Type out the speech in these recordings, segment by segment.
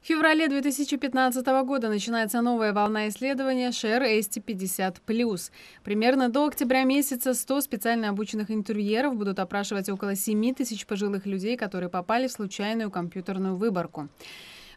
В феврале 2015 года начинается новая волна исследования Share ST50+. Примерно до октября месяца 100 специально обученных интервьюеров будут опрашивать около 7 тысяч пожилых людей, которые попали в случайную компьютерную выборку.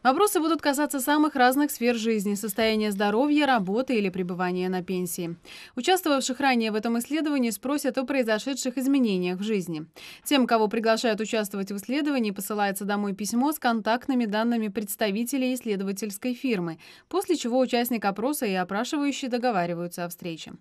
Вопросы будут касаться самых разных сфер жизни – состояния здоровья, работы или пребывания на пенсии. Участвовавших ранее в этом исследовании спросят о произошедших изменениях в жизни. Тем, кого приглашают участвовать в исследовании, посылается домой письмо с контактными данными представителей исследовательской фирмы, после чего участник опроса и опрашивающий договариваются о встрече.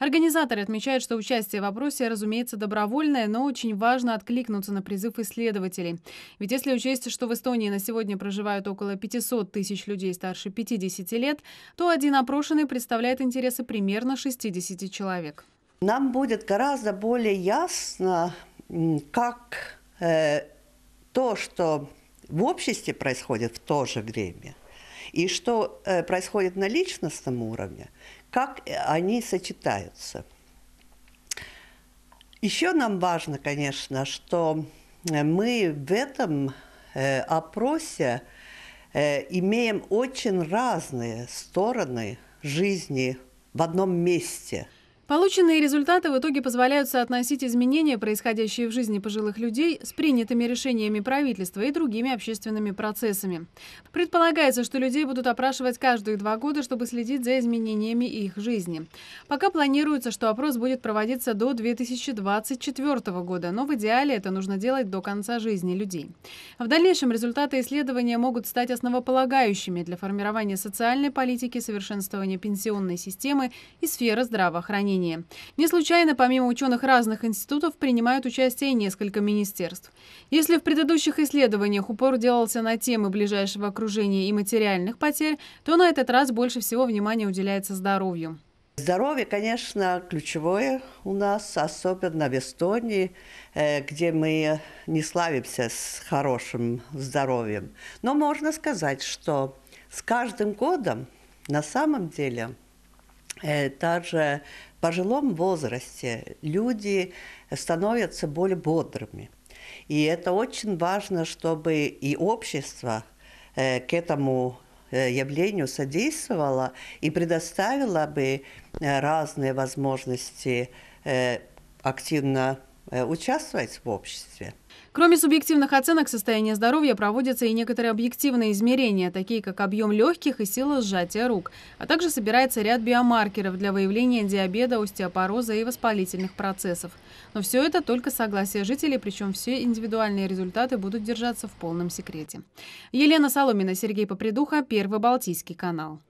Организаторы отмечают, что участие в опросе, разумеется, добровольное, но очень важно откликнуться на призыв исследователей. Ведь если учесть, что в Эстонии на сегодня проживают около около 500 тысяч людей старше 50 лет, то один опрошенный представляет интересы примерно 60 человек. Нам будет гораздо более ясно, как э, то, что в обществе происходит в то же время, и что э, происходит на личностном уровне, как э, они сочетаются. Еще нам важно, конечно, что э, мы в этом э, опросе Э, имеем очень разные стороны жизни в одном месте – Полученные результаты в итоге позволяют соотносить изменения, происходящие в жизни пожилых людей, с принятыми решениями правительства и другими общественными процессами. Предполагается, что людей будут опрашивать каждые два года, чтобы следить за изменениями их жизни. Пока планируется, что опрос будет проводиться до 2024 года, но в идеале это нужно делать до конца жизни людей. В дальнейшем результаты исследования могут стать основополагающими для формирования социальной политики, совершенствования пенсионной системы и сферы здравоохранения изменения. Не случайно, помимо ученых разных институтов, принимают участие и несколько министерств. Если в предыдущих исследованиях упор делался на темы ближайшего окружения и материальных потерь, то на этот раз больше всего внимания уделяется здоровью. Здоровье, конечно, ключевое у нас, особенно в Эстонии, э, где мы не славимся с хорошим здоровьем. Но можно сказать, что с каждым годом на самом деле даже э, в пожилом возрасте люди становятся более бодрыми. И это очень важно, чтобы и общество э, к этому э, явлению содействовало и предоставило бы разные возможности активно Э, участвовать в обществе. Кроме субъективных оценок состояния здоровья проводятся и некоторые объективные измерения, такие как объем легких и сила сжатия рук, а также собирается ряд биомаркеров для выявления диабета, остеопороза и воспалительных процессов. Но все это только согласие жителей, причем все индивидуальные результаты будут держаться в полном секрете. Елена Соломина, Сергей Попридуха, Первый Балтийский канал.